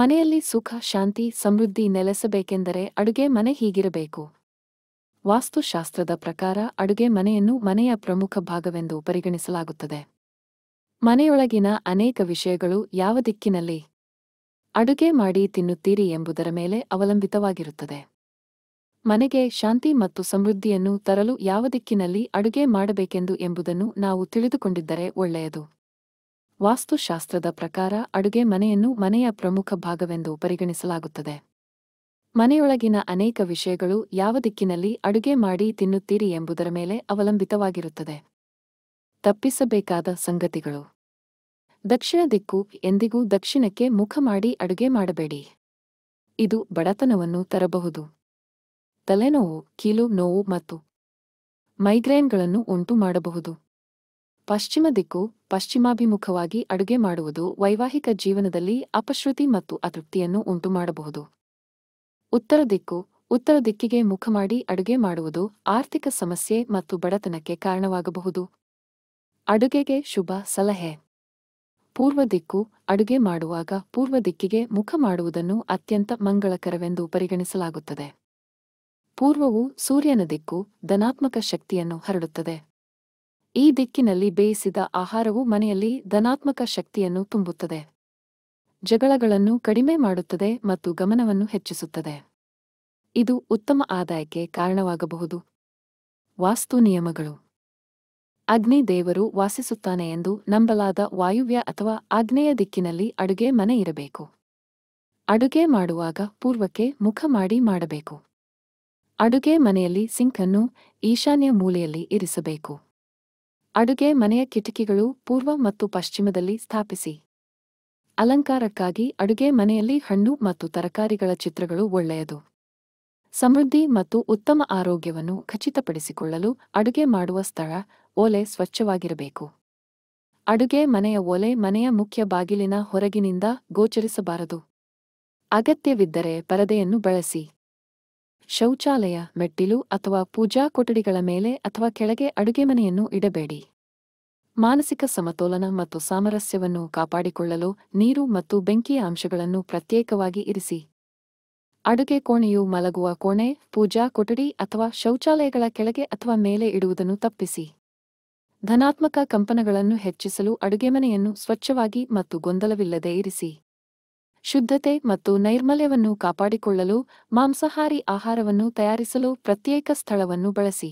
ಮನೆಯಲ್ಲಿ ಸುಖ ಶಾಂತಿ ಸಮೃದ್ಧಿ ನೆಲೆಸಬೇಕೆಂದರೆ ಅಡುಗೆ ಮನೆ ಹೀಗಿರಬೇಕು ವಾಸ್ತುಶಾಸ್ತ್ರದ ಪ್ರಕಾರ ಅಡುಗೆ ಮನೆಯನ್ನು ಮನೆಯ ಪ್ರಮುಖ ಭಾಗವೆಂದು ಪರಿಗಣಿಸಲಾಗುತ್ತದೆ ಮನೆಯೊಳಗಿನ ಅನೇಕ ವಿಷಯಗಳು ಯಾವ ದಿಕ್ಕಿನಲ್ಲಿ ಅಡುಗೆ ಮಾಡಿ ತಿನ್ನುತ್ತೀರಿ ಎಂಬುದರ ಮೇಲೆ ಅವಲಂಬಿತವಾಗಿರುತ್ತದೆ ಮನೆಗೆ ಶಾಂತಿ ಮತ್ತು ಸಮೃದ್ಧಿಯನ್ನು ತರಲು ಯಾವ ದಿಕ್ಕಿನಲ್ಲಿ ಅಡುಗೆ ಮಾಡಬೇಕೆಂದು ಎಂಬುದನ್ನು ನಾವು ತಿಳಿದುಕೊಂಡಿದ್ದರೆ ಒಳ್ಳೆಯದು ವಾಸ್ತುಶಾಸ್ತ್ರದ ಪ್ರಕಾರ ಅಡುಗೆ ಮನೆಯನ್ನು ಮನೆಯ ಪ್ರಮುಖ ಭಾಗವೆಂದು ಪರಿಗಣಿಸಲಾಗುತ್ತದೆ ಮನೆಯೊಳಗಿನ ಅನೇಕ ವಿಷಯಗಳು ಯಾವ ದಿಕ್ಕಿನಲ್ಲಿ ಅಡುಗೆ ಮಾಡಿ ತಿನ್ನುತ್ತೀರಿ ಎಂಬುದರ ಮೇಲೆ ಅವಲಂಬಿತವಾಗಿರುತ್ತದೆ ತಪ್ಪಿಸಬೇಕಾದ ಸಂಗತಿಗಳು ದಕ್ಷಿಣ ದಿಕ್ಕು ಎಂದಿಗೂ ದಕ್ಷಿಣಕ್ಕೆ ಮುಖ ಮಾಡಿ ಅಡುಗೆ ಮಾಡಬೇಡಿ ಇದು ಬಡತನವನ್ನು ತರಬಹುದು ತಲೆನೋವು ಕೀಲು ನೋವು ಮತ್ತು ಮೈಗ್ರೇನ್ಗಳನ್ನು ಉಂಟು ಮಾಡಬಹುದು ಪಶ್ಚಿಮ ದಿಕ್ಕು ಪಶ್ಚಿಮಾಭಿಮುಖವಾಗಿ ಅಡುಗೆ ಮಾಡುವುದು ವೈವಾಹಿಕ ಜೀವನದಲ್ಲಿ ಅಪಶ್ರುತಿ ಮತ್ತು ಅತೃಪ್ತಿಯನ್ನು ಉಂಟುಮಾಡಬಹುದು ಉತ್ತರ ದಿಕ್ಕು ಉತ್ತರ ದಿಕ್ಕಿಗೆ ಮುಖ ಮಾಡಿ ಅಡುಗೆ ಮಾಡುವುದು ಆರ್ಥಿಕ ಸಮಸ್ಯೆ ಮತ್ತು ಬಡತನಕ್ಕೆ ಕಾರಣವಾಗಬಹುದು ಅಡುಗೆಗೆ ಶುಭ ಸಲಹೆ ಪೂರ್ವ ದಿಕ್ಕು ಅಡುಗೆ ಮಾಡುವಾಗ ಪೂರ್ವ ದಿಕ್ಕಿಗೆ ಮುಖ ಮಾಡುವುದನ್ನು ಅತ್ಯಂತ ಮಂಗಳಕರವೆಂದು ಪರಿಗಣಿಸಲಾಗುತ್ತದೆ ಪೂರ್ವವು ಸೂರ್ಯನ ದಿಕ್ಕು ಧನಾತ್ಮಕ ಶಕ್ತಿಯನ್ನು ಹರಡುತ್ತದೆ ಈ ದಿಕ್ಕಿನಲ್ಲಿ ಬೇಯಿಸಿದ ಆಹಾರವು ಮನೆಯಲ್ಲಿ ಧನಾತ್ಮಕ ಶಕ್ತಿಯನ್ನು ತುಂಬುತ್ತದೆ ಜಗಳಗಳನ್ನು ಕಡಿಮೆ ಮಾಡುತ್ತದೆ ಮತ್ತು ಗಮನವನ್ನು ಹೆಚ್ಚಿಸುತ್ತದೆ ಇದು ಉತ್ತಮ ಆದಾಯಕ್ಕೆ ಕಾರಣವಾಗಬಹುದು ವಾಸ್ತು ನಿಯಮಗಳು ಅಗ್ನಿ ದೇವರು ವಾಸಿಸುತ್ತಾನೆ ಎಂದು ನಂಬಲಾದ ವಾಯುವ್ಯ ಅಥವಾ ಆಗ್ನೇಯ ದಿಕ್ಕಿನಲ್ಲಿ ಅಡುಗೆ ಮನೆ ಇರಬೇಕು ಅಡುಗೆ ಮಾಡುವಾಗ ಪೂರ್ವಕ್ಕೆ ಮುಖ ಮಾಡಿ ಮಾಡಬೇಕು ಅಡುಗೆ ಮನೆಯಲ್ಲಿ ಸಿಂಕನ್ನು ಈಶಾನ್ಯ ಮೂಲೆಯಲ್ಲಿ ಇರಿಸಬೇಕು ಅಡುಗೆ ಮನೆಯ ಕಿಟಕಿಗಳು ಪೂರ್ವ ಮತ್ತು ಪಶ್ಚಿಮದಲ್ಲಿ ಸ್ಥಾಪಿಸಿ ಅಲಂಕಾರಕ್ಕಾಗಿ ಅಡುಗೆ ಮನೆಯಲ್ಲಿ ಹಣ್ಣು ಮತ್ತು ತರಕಾರಿಗಳ ಚಿತ್ರಗಳು ಒಳ್ಳೆಯದು ಸಮೃದ್ಧಿ ಮತ್ತು ಉತ್ತಮ ಆರೋಗ್ಯವನ್ನು ಖಚಿತಪಡಿಸಿಕೊಳ್ಳಲು ಅಡುಗೆ ಮಾಡುವ ಸ್ಥಳ ಓಲೆ ಸ್ವಚ್ಛವಾಗಿರಬೇಕು ಅಡುಗೆ ಮನೆಯ ಓಲೆ ಮನೆಯ ಮುಖ್ಯ ಬಾಗಿಲಿನ ಹೊರಗಿನಿಂದ ಗೋಚರಿಸಬಾರದು ಅಗತ್ಯವಿದ್ದರೆ ಪರದೆಯನ್ನು ಬಳಸಿ ಶೌಚಾಲಯ ಮೆಟ್ಟಿಲು ಅಥವಾ ಪೂಜಾ ಕೊಠಡಿಗಳ ಮೇಲೆ ಅಥವಾ ಕೆಳಗೆ ಮನೆಯನ್ನು ಇಡಬೇಡಿ ಮಾನಸಿಕ ಸಮತೋಲನ ಮತ್ತು ಸಾಮರಸ್ಯವನ್ನು ಕಾಪಾಡಿಕೊಳ್ಳಲು ನೀರು ಮತ್ತು ಬೆಂಕಿಯ ಅಂಶಗಳನ್ನು ಪ್ರತ್ಯೇಕವಾಗಿ ಇರಿಸಿ ಅಡುಗೆ ಕೋಣೆಯು ಮಲಗುವ ಕೋಣೆ ಪೂಜಾ ಕೊಠಡಿ ಅಥವಾ ಶೌಚಾಲಯಗಳ ಕೆಳಗೆ ಅಥವಾ ಮೇಲೆ ಇಡುವುದನ್ನು ತಪ್ಪಿಸಿ ಧನಾತ್ಮಕ ಕಂಪನಗಳನ್ನು ಹೆಚ್ಚಿಸಲು ಅಡುಗೆಮನೆಯನ್ನು ಸ್ವಚ್ಛವಾಗಿ ಮತ್ತು ಗೊಂದಲವಿಲ್ಲದೆ ಇರಿಸಿ ಶುದ್ಧತೆ ಮತ್ತು ನೈರ್ಮಲ್ಯವನ್ನು ಕಾಪಾಡಿಕೊಳ್ಳಲು ಮಾಂಸಾಹಾರಿ ಆಹಾರವನ್ನು ತಯಾರಿಸಲು ಪ್ರತ್ಯೇಕ ಸ್ಥಳವನ್ನು ಬಳಸಿ